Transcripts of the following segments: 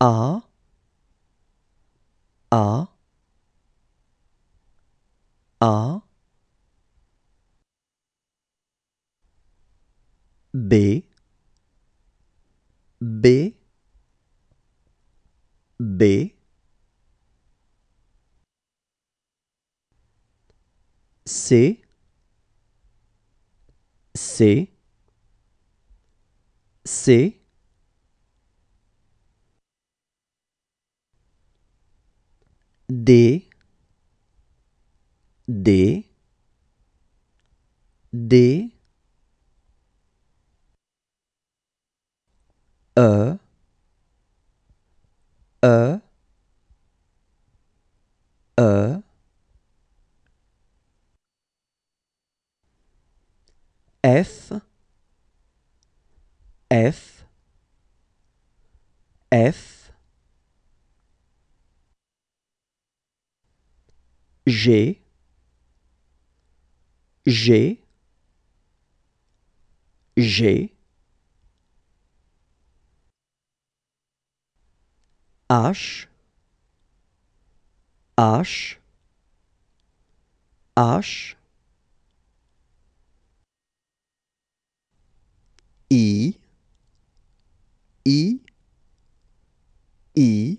A A A B B B C C C D D D E E E F F F G, G, j'ai, H, H, H, I, I, I,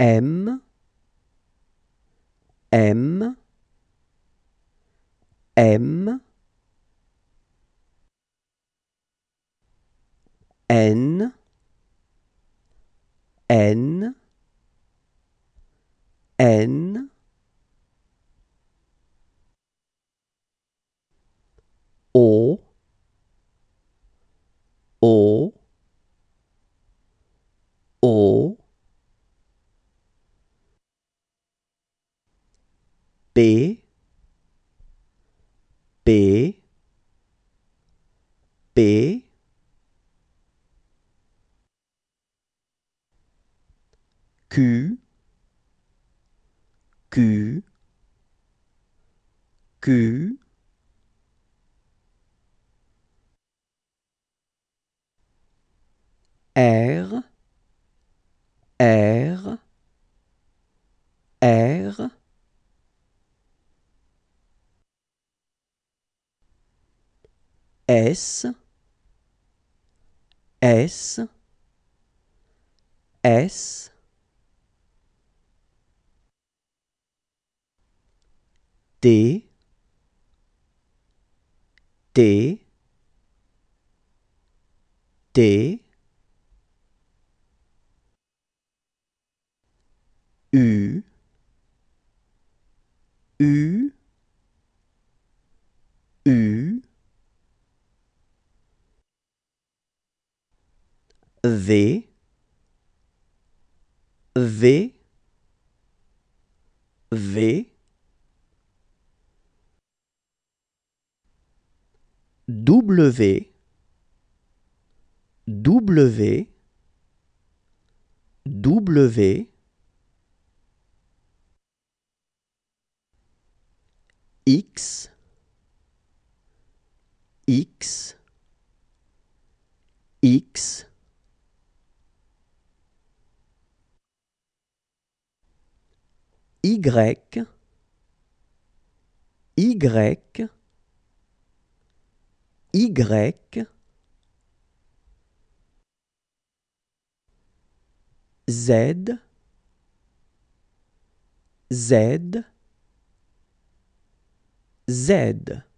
M, M, M, N, N, N, P P P Q Q Q R R R S, S, S, D, D, D, V V V W W W X X X Y, Y, Y, Z, Z, Z.